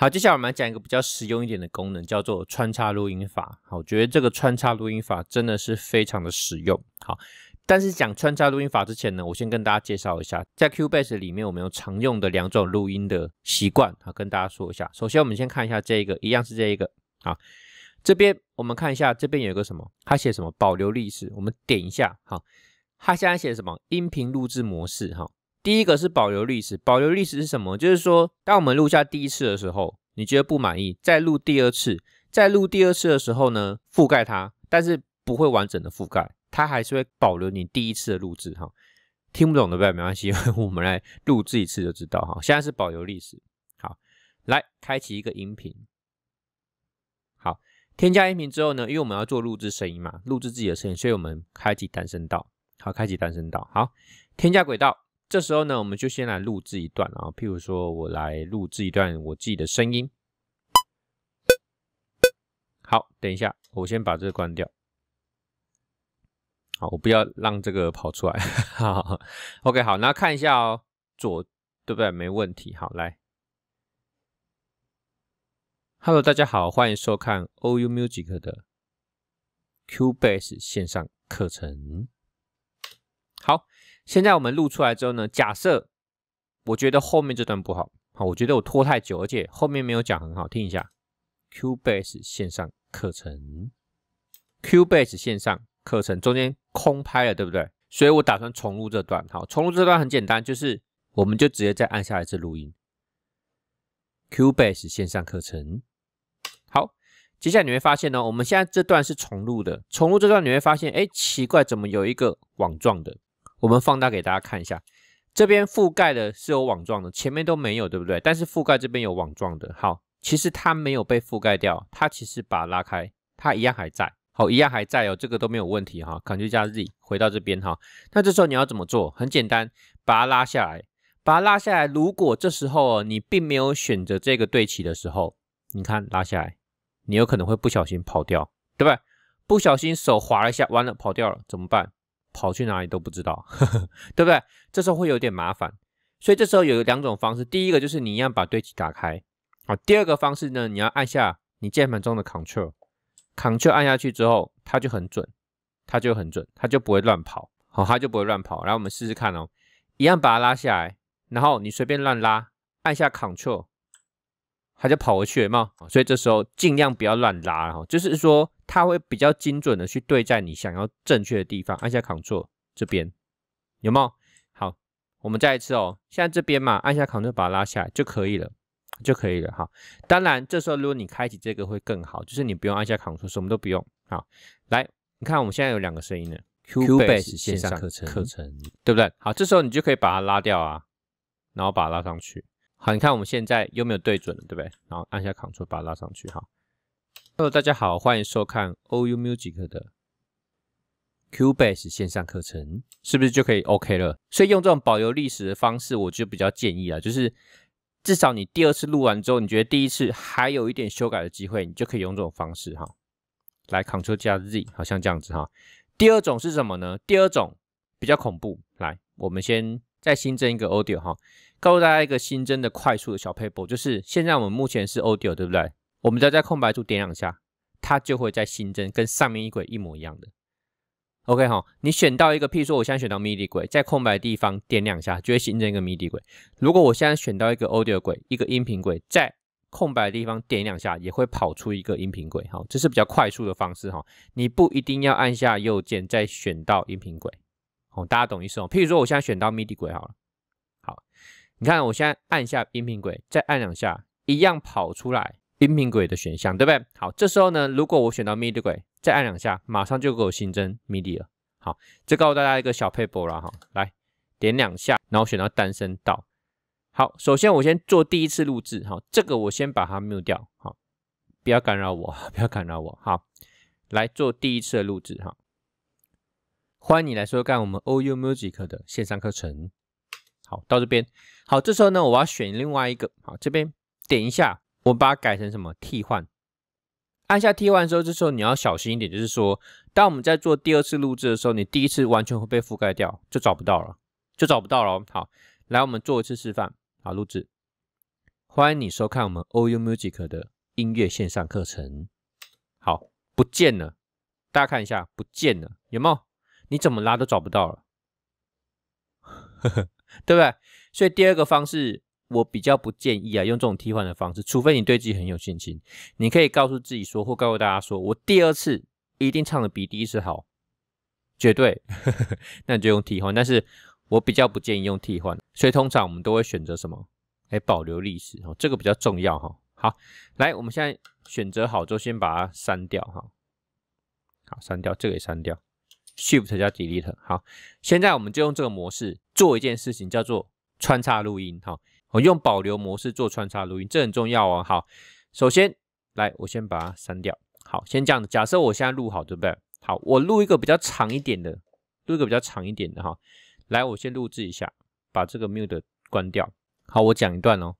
好，接下来我们来讲一个比较实用一点的功能，叫做穿插录音法。好，我觉得这个穿插录音法真的是非常的实用。好，但是讲穿插录音法之前呢，我先跟大家介绍一下，在 Q Base 里面我们有常用的两种录音的习惯，好，跟大家说一下。首先，我们先看一下这一个，一样是这一个。啊，这边我们看一下，这边有个什么？它写什么？保留历史。我们点一下，哈，它现在写什么？音频录制模式，哈。第一个是保留历史，保留历史是什么？就是说，当我们录下第一次的时候，你觉得不满意，再录第二次，再录第二次的时候呢，覆盖它，但是不会完整的覆盖，它还是会保留你第一次的录制。哈，听不懂的不要，没关系，我们来录制一次就知道。哈，现在是保留历史。好，来开启一个音频。好，添加音频之后呢，因为我们要做录制声音嘛，录制自己的声音，所以我们开启单声道。好，开启单声道。好，添加轨道。这时候呢，我们就先来录制一段，啊，譬如说，我来录制一段我自己的声音。好，等一下，我先把这个关掉。好，我不要让这个跑出来。OK，好，那看一下哦，左对不对？没问题。好，来，Hello，大家好，欢迎收看 OU Music 的 Q Base 线上课程。好。现在我们录出来之后呢，假设我觉得后面这段不好，好，我觉得我拖太久，而且后面没有讲很好，听一下。Q base 线上课程，Q base 线上课程中间空拍了，对不对？所以我打算重录这段，好，重录这段很简单，就是我们就直接再按下一次录音。Q base 线上课程，好，接下来你会发现呢，我们现在这段是重录的，重录这段你会发现，哎，奇怪，怎么有一个网状的？我们放大给大家看一下，这边覆盖的是有网状的，前面都没有，对不对？但是覆盖这边有网状的，好，其实它没有被覆盖掉，它其实把它拉开，它一样还在，好，一样还在哦，这个都没有问题哈。Ctrl 加 Z 回到这边哈，那这时候你要怎么做？很简单，把它拉下来，把它拉下来。如果这时候你并没有选择这个对齐的时候，你看拉下来，你有可能会不小心跑掉，对不对？不小心手滑了一下，完了跑掉了，怎么办？跑去哪里都不知道，对不对？这时候会有点麻烦，所以这时候有两种方式。第一个就是你一样把对齐打开，好。第二个方式呢，你要按下你键盘中的 c t r l c t r l 按下去之后，它就很准，它就很准，它就不会乱跑，好，它就不会乱跑。来，我们试试看哦，一样把它拉下来，然后你随便乱拉，按下 c t r l 他就跑回去，有嘛。有？所以这时候尽量不要乱拉哈，就是说他会比较精准的去对在你想要正确的地方。按下 Ctrl 这边，有没有？好，我们再一次哦，现在这边嘛，按下 Ctrl 把它拉下来就可以了，就可以了哈。当然，这时候如果你开启这个会更好，就是你不用按下 Ctrl，什么都不用。好，来，你看我们现在有两个声音呢 Q Base 线上课程，课程对不对？好，这时候你就可以把它拉掉啊，然后把它拉上去。好，你看我们现在又没有对准了，对不对？然后按下 Ctrl 把它拉上去。哈，Hello，大家好，欢迎收看 OU Music 的 Cubase 线上课程，是不是就可以 OK 了？所以用这种保留历史的方式，我就比较建议啊，就是至少你第二次录完之后，你觉得第一次还有一点修改的机会，你就可以用这种方式哈，来 Ctrl 加 Z，好像这样子哈。第二种是什么呢？第二种比较恐怖，来，我们先。再新增一个 Audio 哈，告诉大家一个新增的快速的小 paper，就是现在我们目前是 Audio 对不对？我们只要在空白处点两下，它就会再新增跟上面一轨一模一样的。OK 哈，你选到一个，譬如说我现在选到 MIDI 轨，在空白地方点两下，就会新增一个 MIDI 轨。如果我现在选到一个 Audio 轨，一个音频轨，在空白的地方点两下，也会跑出一个音频轨。哈，这是比较快速的方式哈，你不一定要按下右键再选到音频轨。哦，大家懂意思哦。譬如说，我现在选到 MIDI 轨好了，好，你看我现在按下音频轨，再按两下，一样跑出来音频轨的选项，对不对？好，这时候呢，如果我选到 MIDI 轨，再按两下，马上就给我新增 MIDI 了。好，这告诉大家一个小配播了哈。来，点两下，然后选到单声道。好，首先我先做第一次录制哈，这个我先把它 mute 掉好，不要干扰我，不要干扰我。好，来做第一次的录制哈。欢迎你来收看我们 OU Music 的线上课程。好，到这边。好，这时候呢，我要选另外一个。好，这边点一下，我把它改成什么？替换。按下替换的时候，这时候你要小心一点，就是说，当我们在做第二次录制的时候，你第一次完全会被覆盖掉，就找不到了，就找不到了。好，来，我们做一次示范。好，录制。欢迎你收看我们 OU Music 的音乐线上课程。好，不见了。大家看一下，不见了，有没有？你怎么拉都找不到了，对不对？所以第二个方式我比较不建议啊，用这种替换的方式，除非你对自己很有信心，你可以告诉自己说，或告诉大家说，我第二次一定唱的比第一次好，绝对，那你就用替换。但是我比较不建议用替换，所以通常我们都会选择什么哎，保留历史哦，这个比较重要哈。好，来，我们现在选择好之后，先把它删掉哈，好，删掉这个也删掉。Shift 加 Delete，好，现在我们就用这个模式做一件事情，叫做穿插录音，哈，我用保留模式做穿插录音，这很重要哦。好，首先来，我先把它删掉，好，先这样，假设我现在录好，对不对？好，我录一个比较长一点的，录一个比较长一点的，哈，来，我先录制一下，把这个 mute 关掉，好，我讲一段哦，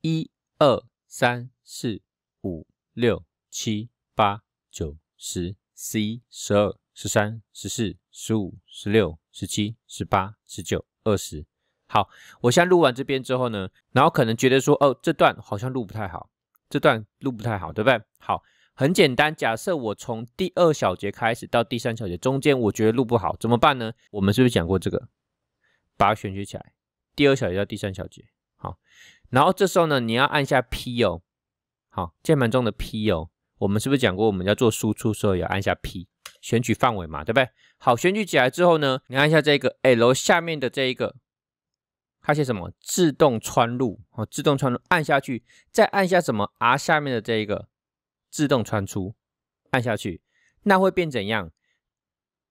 一二三四五六七八九十，十一，十二。十三、十四、十五、十六、十七、十八、十九、二十。好，我现在录完这边之后呢，然后可能觉得说，哦，这段好像录不太好，这段录不太好，对不对？好，很简单，假设我从第二小节开始到第三小节中间，我觉得录不好，怎么办呢？我们是不是讲过这个？把它选取起来，第二小节到第三小节。好，然后这时候呢，你要按下 P 哦，好，键盘中的 P 哦，我们是不是讲过，我们要做输出时候要按下 P。选举范围嘛，对不对？好，选举起来之后呢，你看一下这个 L 下面的这一个，它写什么？自动穿入，哦，自动穿入，按下去，再按下什么？R 下面的这一个自动穿出，按下去，那会变怎样？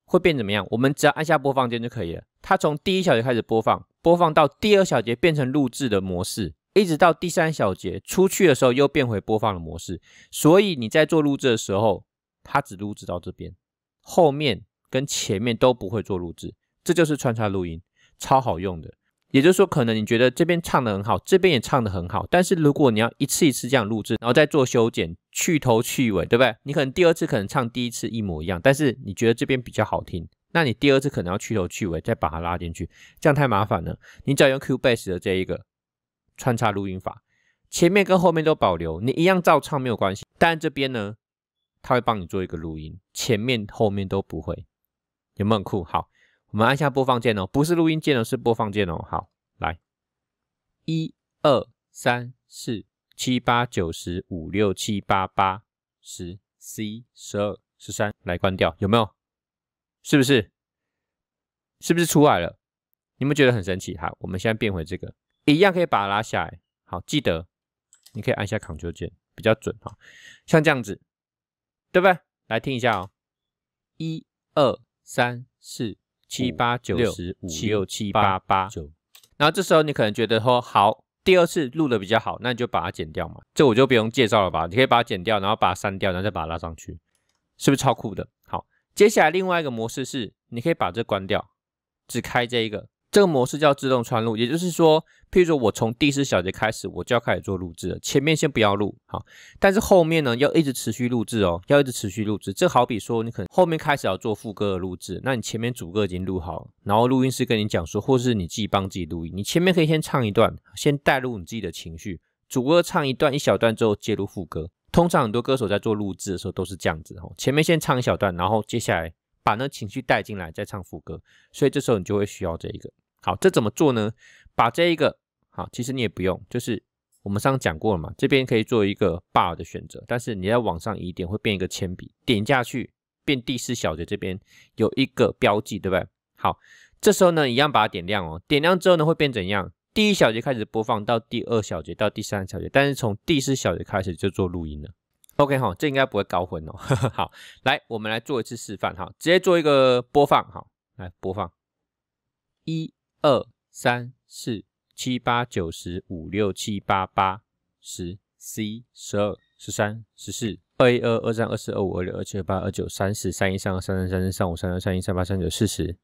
会变怎么样？我们只要按下播放键就可以了。它从第一小节开始播放，播放到第二小节变成录制的模式，一直到第三小节出去的时候又变回播放的模式。所以你在做录制的时候，它只录制到这边。后面跟前面都不会做录制，这就是穿插录音，超好用的。也就是说，可能你觉得这边唱的很好，这边也唱的很好，但是如果你要一次一次这样录制，然后再做修剪、去头去尾，对不对？你可能第二次可能唱第一次一模一样，但是你觉得这边比较好听，那你第二次可能要去头去尾再把它拉进去，这样太麻烦了。你只要用 Cubase 的这一个穿插录音法，前面跟后面都保留，你一样照唱没有关系。但这边呢？它会帮你做一个录音，前面后面都不会，有没有很酷？好，我们按下播放键哦，不是录音键哦，是播放键哦。好，来，一二三四七八九十五六七八八十，C 十二十三，来关掉，有没有？是不是？是不是出来了？你们觉得很神奇？好，我们现在变回这个，一样可以把它拉下来。好，记得你可以按下 Ctrl 键，比较准哈，像这样子。对不对？来听一下哦，一二三四七八九十五六七八八九。然后这时候你可能觉得说，好，第二次录的比较好，那你就把它剪掉嘛。这我就不用介绍了吧？你可以把它剪掉，然后把它删掉，然后再把它拉上去，是不是超酷的？好，接下来另外一个模式是，你可以把这关掉，只开这一个。这个模式叫自动穿录，也就是说，譬如说我从第四小节开始，我就要开始做录制，了，前面先不要录，好，但是后面呢，要一直持续录制哦，要一直持续录制。这好比说，你可能后面开始要做副歌的录制，那你前面主歌已经录好了，然后录音师跟你讲说，或是你自己帮自己录音，你前面可以先唱一段，先带入你自己的情绪，主歌唱一段一小段之后，介入副歌。通常很多歌手在做录制的时候都是这样子，哈，前面先唱一小段，然后接下来把那情绪带进来，再唱副歌，所以这时候你就会需要这一个。好，这怎么做呢？把这一个好，其实你也不用，就是我们上次讲过了嘛，这边可以做一个 bar 的选择，但是你要往上移点，会变一个铅笔点下去，变第四小节这边有一个标记，对不对？好，这时候呢，一样把它点亮哦，点亮之后呢，会变怎样？第一小节开始播放到第二小节到第三小节，但是从第四小节开始就做录音了。OK 哈，这应该不会搞混哦。好，来，我们来做一次示范哈，直接做一个播放哈，来播放一。二三四七八九十五六七八八十 C 十二十三十四二二二三二四二五二六二七二八二九三十三一三二三三三四三五三六三一三八三九四十，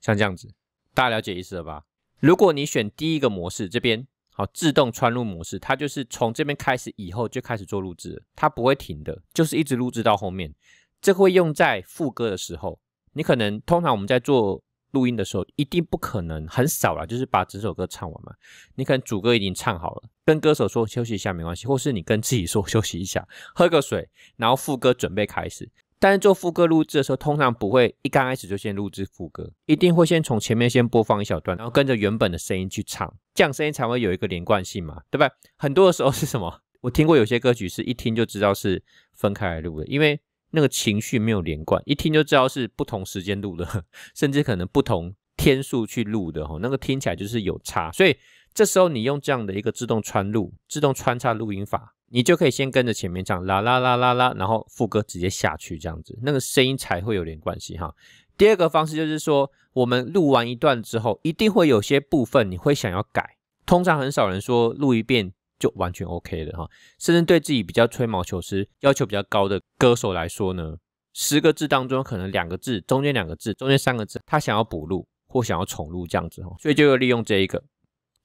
像这样子，大家了解意思了吧？如果你选第一个模式，这边好自动穿入模式，它就是从这边开始以后就开始做录制，它不会停的，就是一直录制到后面。这会用在副歌的时候，你可能通常我们在做。录音的时候一定不可能很少了，就是把整首歌唱完。嘛。你可能主歌已经唱好了，跟歌手说休息一下没关系，或是你跟自己说休息一下，喝个水，然后副歌准备开始。但是做副歌录制的时候，通常不会一刚开始就先录制副歌，一定会先从前面先播放一小段，然后跟着原本的声音去唱，这样声音才会有一个连贯性嘛，对不对？很多的时候是什么？我听过有些歌曲是一听就知道是分开来录的，因为。那个情绪没有连贯，一听就知道是不同时间录的，甚至可能不同天数去录的哈，那个听起来就是有差。所以这时候你用这样的一个自动穿录、自动穿插录音法，你就可以先跟着前面唱啦啦啦啦啦，然后副歌直接下去这样子，那个声音才会有点关系哈。第二个方式就是说，我们录完一段之后，一定会有些部分你会想要改，通常很少人说录一遍。就完全 OK 了哈，甚至对自己比较吹毛求疵、要求比较高的歌手来说呢，十个字当中可能两个字、中间两个字、中间三个字，他想要补录或想要重录这样子哈，所以就要利用这一个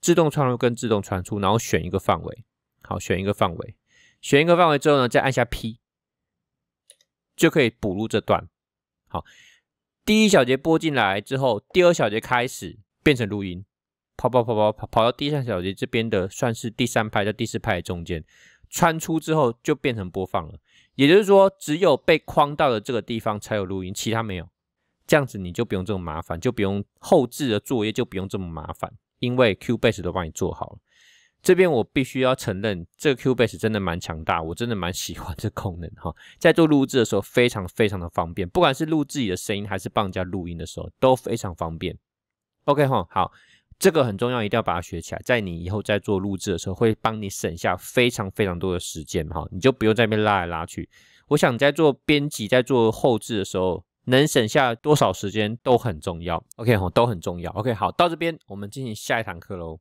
自动穿入跟自动传出，然后选一个范围，好，选一个范围，选一个范围之后呢，再按下 P，就可以补录这段。好，第一小节播进来之后，第二小节开始变成录音。跑跑跑跑跑跑到第三小节这边的，算是第三拍到第四拍的中间，穿出之后就变成播放了。也就是说，只有被框到的这个地方才有录音，其他没有。这样子你就不用这么麻烦，就不用后置的作业就不用这么麻烦，因为 Q base 都帮你做好了。这边我必须要承认，这个 Q base 真的蛮强大，我真的蛮喜欢这功能哈。在做录制的时候非常非常的方便，不管是录自己的声音还是帮人家录音的时候都非常方便。OK 哈，好。这个很重要，一定要把它学起来。在你以后在做录制的时候，会帮你省下非常非常多的时间哈，你就不用在那边拉来拉去。我想在做编辑、在做后置的时候，能省下多少时间都很重要。OK 哈，都很重要。OK，好，到这边我们进行下一堂课喽。